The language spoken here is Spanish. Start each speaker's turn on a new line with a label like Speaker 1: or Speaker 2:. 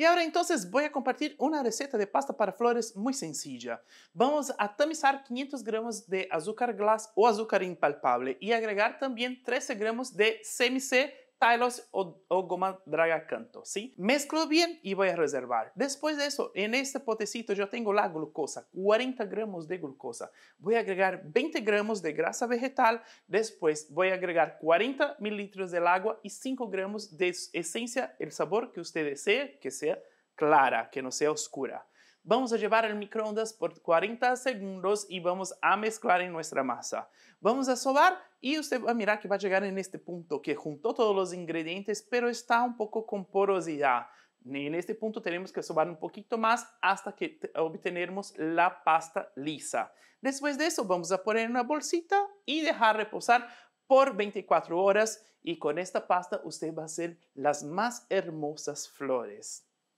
Speaker 1: Y ahora entonces voy a compartir una receta de pasta para flores muy sencilla. Vamos a tamizar 500 gramos de azúcar glass o azúcar impalpable y agregar también 13 gramos de CMC Talos o, o, goma canto, ¿sí? Mezclo bien y voy a reservar. Después de eso, en este potecito yo tengo la glucosa, 40 gramos de glucosa. Voy a agregar 20 gramos de grasa vegetal, después voy a agregar 40 mililitros del agua y 5 gramos de esencia, el sabor que usted desee, que sea clara, que no sea oscura. Vamos a llevar al microondas por 40 segundos y vamos a mezclar en nuestra masa. Vamos a sobar y usted va a mirar que va a llegar en este punto que juntó todos los ingredientes, pero está un poco con porosidad. En este punto tenemos que sobar un poquito más hasta que obtenemos la pasta lisa. Después de eso vamos a poner en una bolsita y dejar reposar por 24 horas y con esta pasta usted va a hacer las más hermosas flores.